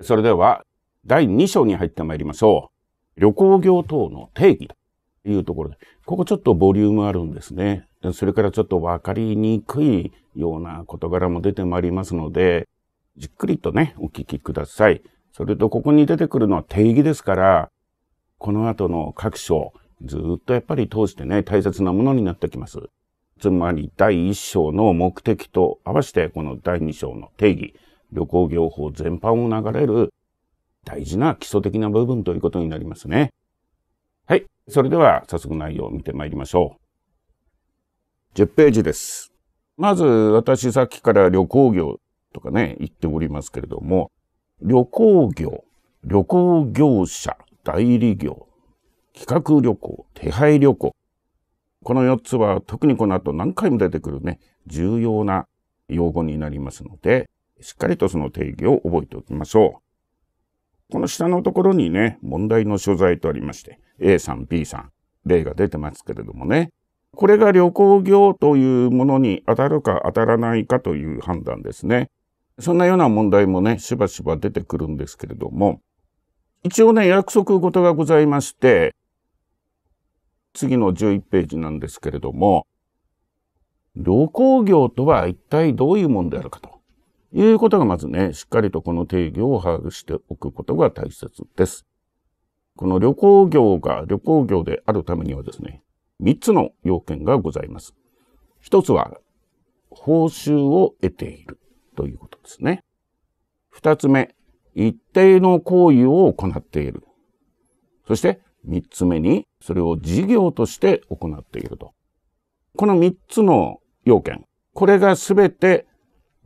それでは、第2章に入ってまいりましょう。旅行業等の定義というところで、ここちょっとボリュームあるんですね。それからちょっとわかりにくいような事柄も出てまいりますので、じっくりとね、お聞きください。それとここに出てくるのは定義ですから、この後の各章、ずっとやっぱり通してね、大切なものになってきます。つまり第1章の目的と合わせてこの第2章の定義、旅行業法全般を流れる大事な基礎的な部分ということになりますね。はい。それでは早速内容を見てまいりましょう。10ページです。まず私さっきから旅行業とかね、言っておりますけれども、旅行業、旅行業者、代理業、企画旅行、手配旅行。この4つは特にこの後何回も出てくるね、重要な用語になりますので、しっかりとその定義を覚えておきましょう。この下のところにね、問題の所在とありまして、A さん、B さん、例が出てますけれどもね、これが旅行業というものに当たるか当たらないかという判断ですね。そんなような問題もね、しばしば出てくるんですけれども、一応ね、約束事がございまして、次の11ページなんですけれども、旅行業とは一体どういうもんであるかと。いうことがまずね、しっかりとこの定義を把握しておくことが大切です。この旅行業が旅行業であるためにはですね、三つの要件がございます。一つは、報酬を得ているということですね。二つ目、一定の行為を行っている。そして、三つ目に、それを事業として行っていると。この三つの要件、これが全て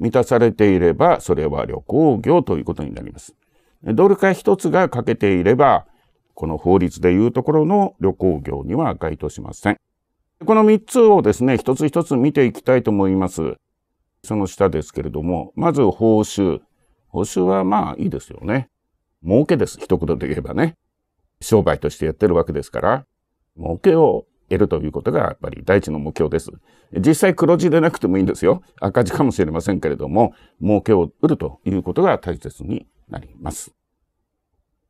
満たされていれば、それは旅行業ということになります。ドル化一つが欠けていれば、この法律でいうところの旅行業には該当しません。この3つをですね、一つ一つ見ていきたいと思います。その下ですけれども、まず報酬。報酬はまあいいですよね。儲けです。一言で言えばね。商売としてやってるわけですから、儲けを得るということがやっぱり第一の目標です。実際黒字でなくてもいいんですよ。赤字かもしれませんけれども、儲けを得るということが大切になります。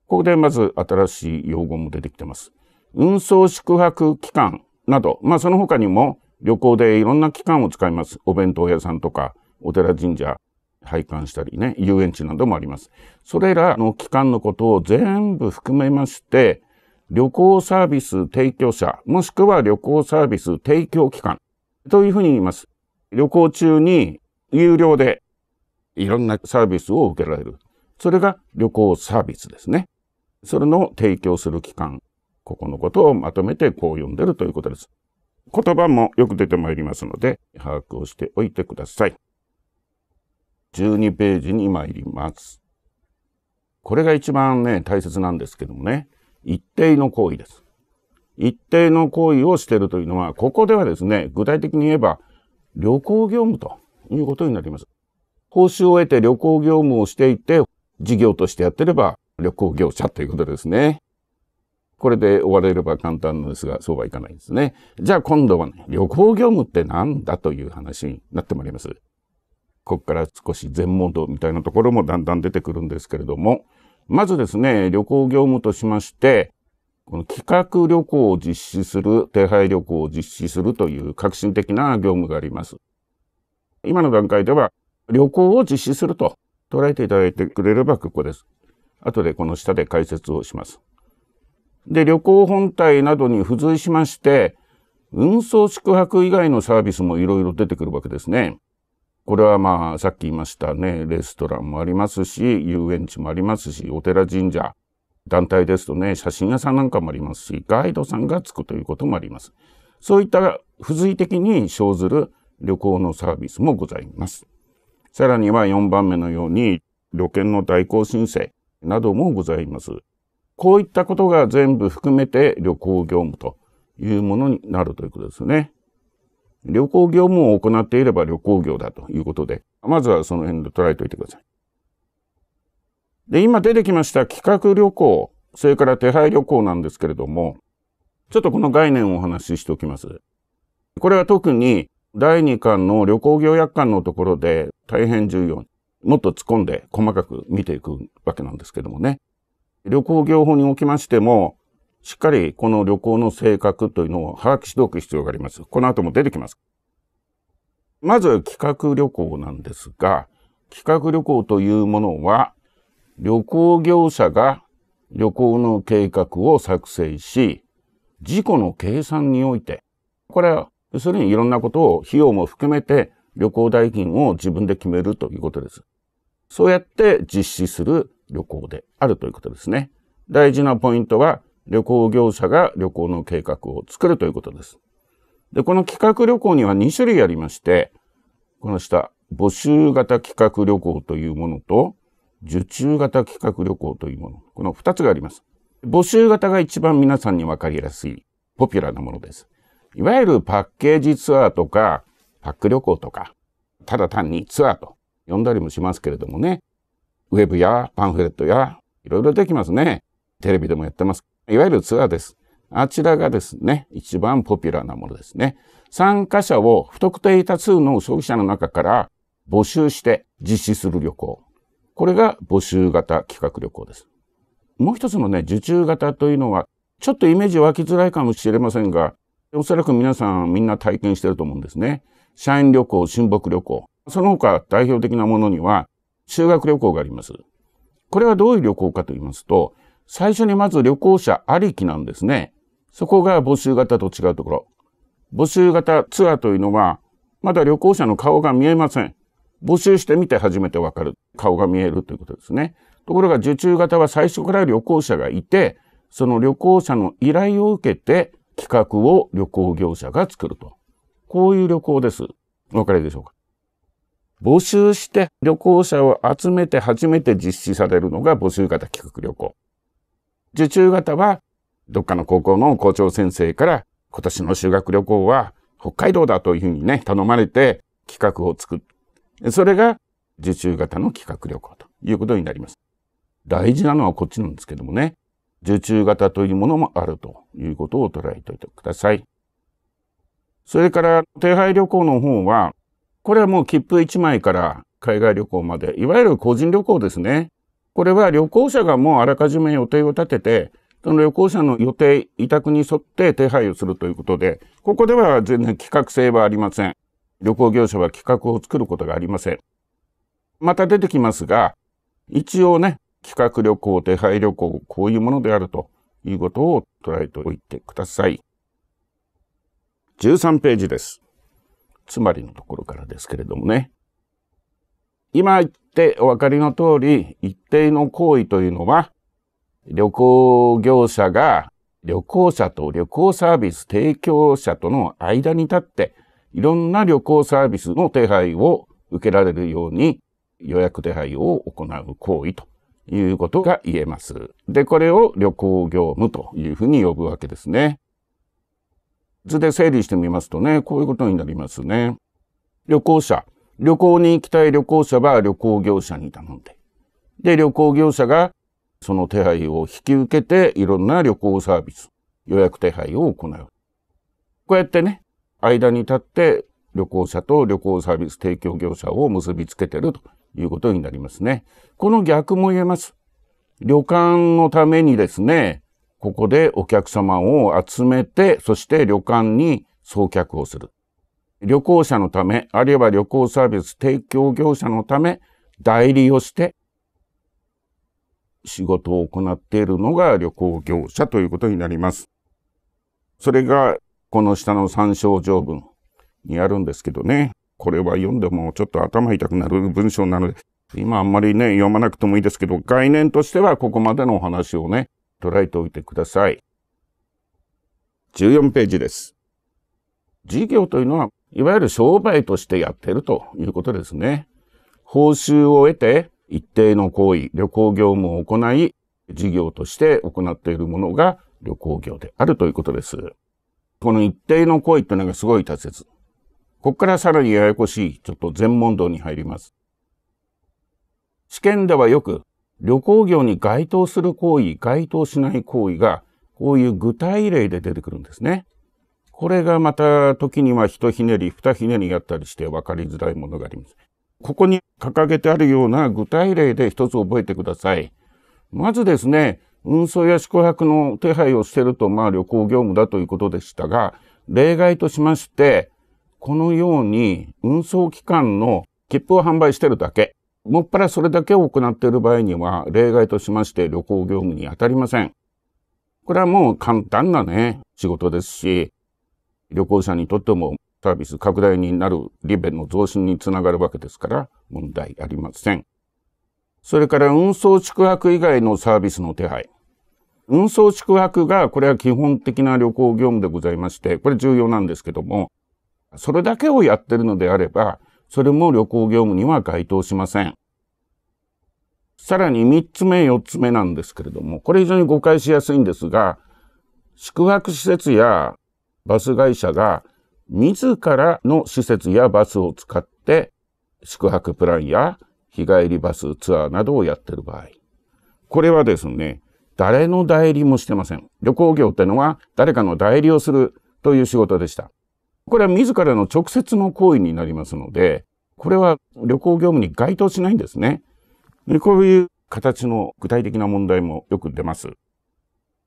ここでまず新しい用語も出てきてます。運送宿泊期間など、まあその他にも旅行でいろんな機関を使います。お弁当屋さんとか、お寺神社、拝観したりね、遊園地などもあります。それらの期間のことを全部含めまして、旅行サービス提供者、もしくは旅行サービス提供機関というふうに言います。旅行中に有料でいろんなサービスを受けられる。それが旅行サービスですね。それの提供する機関。ここのことをまとめてこう読んでるということです。言葉もよく出てまいりますので、把握をしておいてください。12ページに参ります。これが一番ね、大切なんですけどもね。一定の行為です。一定の行為をしているというのは、ここではですね、具体的に言えば、旅行業務ということになります。報酬を得て旅行業務をしていて、事業としてやってれば旅行業者ということですね。これで終われれば簡単なんですが、そうはいかないんですね。じゃあ今度はね、旅行業務って何だという話になってまいります。ここから少し全問答みたいなところもだんだん出てくるんですけれども、まずですね、旅行業務としまして、この企画旅行を実施する、手配旅行を実施するという革新的な業務があります。今の段階では、旅行を実施すると捉えていただいてくれればここです。後でこの下で解説をします。で、旅行本体などに付随しまして、運送宿泊以外のサービスもいろいろ出てくるわけですね。これはまあ、さっき言いましたね、レストランもありますし、遊園地もありますし、お寺神社、団体ですとね、写真屋さんなんかもありますし、ガイドさんがつくということもあります。そういった付随的に生ずる旅行のサービスもございます。さらには4番目のように、旅券の代行申請などもございます。こういったことが全部含めて旅行業務というものになるということですね。旅行業務を行っていれば旅行業だということで、まずはその辺で捉えておいてください。で、今出てきました企画旅行、それから手配旅行なんですけれども、ちょっとこの概念をお話ししておきます。これは特に第2巻の旅行業約巻のところで大変重要。もっと突っ込んで細かく見ていくわけなんですけどもね。旅行業法におきましても、しっかりこの旅行の性格というのを把握しておく必要があります。この後も出てきます。まず企画旅行なんですが、企画旅行というものは、旅行業者が旅行の計画を作成し、事故の計算において、これは、要するにいろんなことを費用も含めて旅行代金を自分で決めるということです。そうやって実施する旅行であるということですね。大事なポイントは、旅行業者が旅行の計画を作るということです。で、この企画旅行には2種類ありまして、この下、募集型企画旅行というものと、受注型企画旅行というもの。この2つがあります。募集型が一番皆さんにわかりやすい、ポピュラーなものです。いわゆるパッケージツアーとか、パック旅行とか、ただ単にツアーと呼んだりもしますけれどもね。ウェブやパンフレットや、いろいろできますね。テレビでもやってます。いわゆるツアーです。あちらがですね、一番ポピュラーなものですね。参加者を不特定多数の消費者の中から募集して実施する旅行。これが募集型企画旅行です。もう一つのね、受注型というのは、ちょっとイメージ湧きづらいかもしれませんが、おそらく皆さんみんな体験してると思うんですね。社員旅行、親睦旅行。その他代表的なものには、修学旅行があります。これはどういう旅行かと言いますと、最初にまず旅行者ありきなんですね。そこが募集型と違うところ。募集型ツアーというのは、まだ旅行者の顔が見えません。募集してみて初めてわかる。顔が見えるということですね。ところが受注型は最初から旅行者がいて、その旅行者の依頼を受けて企画を旅行業者が作ると。こういう旅行です。お分かりでしょうか募集して旅行者を集めて初めて実施されるのが募集型企画旅行。受注型は、どっかの高校の校長先生から、今年の修学旅行は北海道だというふうにね、頼まれて企画を作る。それが受注型の企画旅行ということになります。大事なのはこっちなんですけどもね、受注型というものもあるということを捉えておいてください。それから、手配旅行の方は、これはもう切符1枚から海外旅行まで、いわゆる個人旅行ですね。これは旅行者がもうあらかじめ予定を立てて、その旅行者の予定、委託に沿って手配をするということで、ここでは全然企画性はありません。旅行業者は企画を作ることがありません。また出てきますが、一応ね、企画旅行、手配旅行、こういうものであるということを捉えておいてください。13ページです。つまりのところからですけれどもね。今言っってお分かりの通り、一定の行為というのは、旅行業者が旅行者と旅行サービス提供者との間に立って、いろんな旅行サービスの手配を受けられるように予約手配を行う行為ということが言えます。で、これを旅行業務というふうに呼ぶわけですね。図で整理してみますとね、こういうことになりますね。旅行者。旅行に行きたい旅行者は旅行業者に頼んで、で、旅行業者がその手配を引き受けて、いろんな旅行サービス、予約手配を行う。こうやってね、間に立って旅行者と旅行サービス提供業者を結びつけてるということになりますね。この逆も言えます。旅館のためにですね、ここでお客様を集めて、そして旅館に送客をする。旅行者のため、あるいは旅行サービス提供業者のため、代理をして仕事を行っているのが旅行業者ということになります。それがこの下の参照条文にあるんですけどね。これは読んでもちょっと頭痛くなる文章なので、今あんまりね、読まなくてもいいですけど、概念としてはここまでのお話をね、捉えておいてください。14ページです。事業というのはいわゆる商売としてやってるということですね。報酬を得て一定の行為、旅行業務を行い、事業として行っているものが旅行業であるということです。この一定の行為というのがすごい大切。ここからさらにややこしい、ちょっと全問答に入ります。試験ではよく旅行業に該当する行為、該当しない行為が、こういう具体例で出てくるんですね。これがまた時には一ひねり、二ひねりやったりして分かりづらいものがあります。ここに掲げてあるような具体例で一つ覚えてください。まずですね、運送や宿泊の手配をしていると、まあ旅行業務だということでしたが、例外としまして、このように運送機関の切符を販売しているだけ、もっぱらそれだけを行っている場合には、例外としまして旅行業務に当たりません。これはもう簡単なね、仕事ですし、旅行者にとってもサービス拡大になる利便の増進につながるわけですから問題ありません。それから運送宿泊以外のサービスの手配。運送宿泊が、これは基本的な旅行業務でございまして、これ重要なんですけども、それだけをやってるのであれば、それも旅行業務には該当しません。さらに三つ目、四つ目なんですけれども、これ非常に誤解しやすいんですが、宿泊施設やバス会社が自らの施設やバスを使って宿泊プランや日帰りバスツアーなどをやってる場合。これはですね、誰の代理もしてません。旅行業ってのは誰かの代理をするという仕事でした。これは自らの直接の行為になりますので、これは旅行業務に該当しないんですね。こういう形の具体的な問題もよく出ます。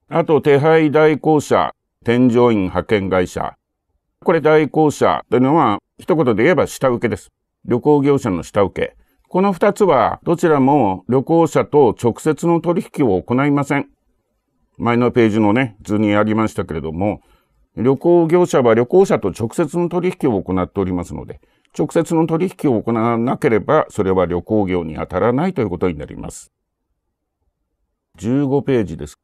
あと、手配代行者添乗員派遣会社。これ代行者というのは、一言で言えば下請けです。旅行業者の下請け。この二つは、どちらも旅行者と直接の取引を行いません。前のページのね、図にありましたけれども、旅行業者は旅行者と直接の取引を行っておりますので、直接の取引を行わなければ、それは旅行業に当たらないということになります。15ページです。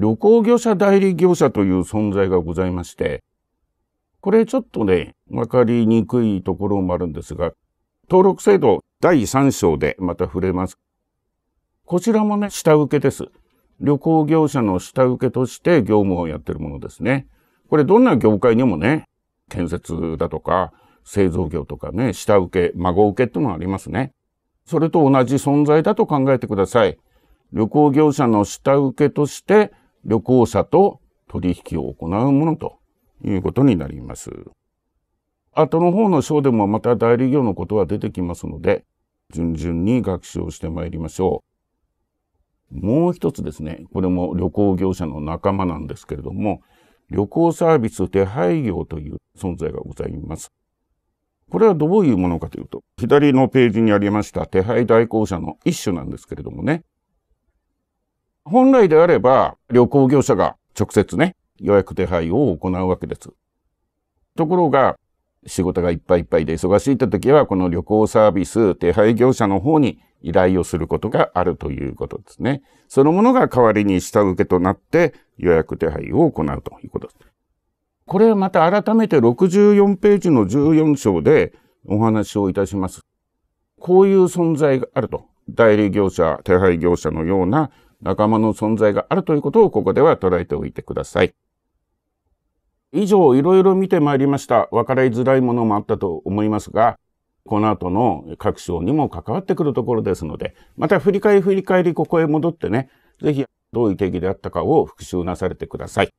旅行業者代理業者という存在がございまして、これちょっとね、わかりにくいところもあるんですが、登録制度第3章でまた触れます。こちらもね、下請けです。旅行業者の下請けとして業務をやってるものですね。これどんな業界にもね、建設だとか、製造業とかね、下請け、孫請けってのがありますね。それと同じ存在だと考えてください。旅行業者の下請けとして旅行者と取引を行うものということになります。後の方の章でもまた代理業のことは出てきますので、順々に学習をしてまいりましょう。もう一つですね、これも旅行業者の仲間なんですけれども、旅行サービス手配業という存在がございます。これはどういうものかというと、左のページにありました手配代行者の一種なんですけれどもね、本来であれば、旅行業者が直接ね、予約手配を行うわけです。ところが、仕事がいっぱいいっぱいで忙しいって時は、この旅行サービス手配業者の方に依頼をすることがあるということですね。そのものが代わりに下請けとなって予約手配を行うということです。これはまた改めて64ページの14章でお話をいたします。こういう存在があると。代理業者、手配業者のような仲間の存在があるということをここでは捉えておいてください。以上、いろいろ見てまいりました。分かりづらいものもあったと思いますが、この後の各章にも関わってくるところですので、また振り返り振り返りここへ戻ってね、ぜひどういう定義であったかを復習なされてください。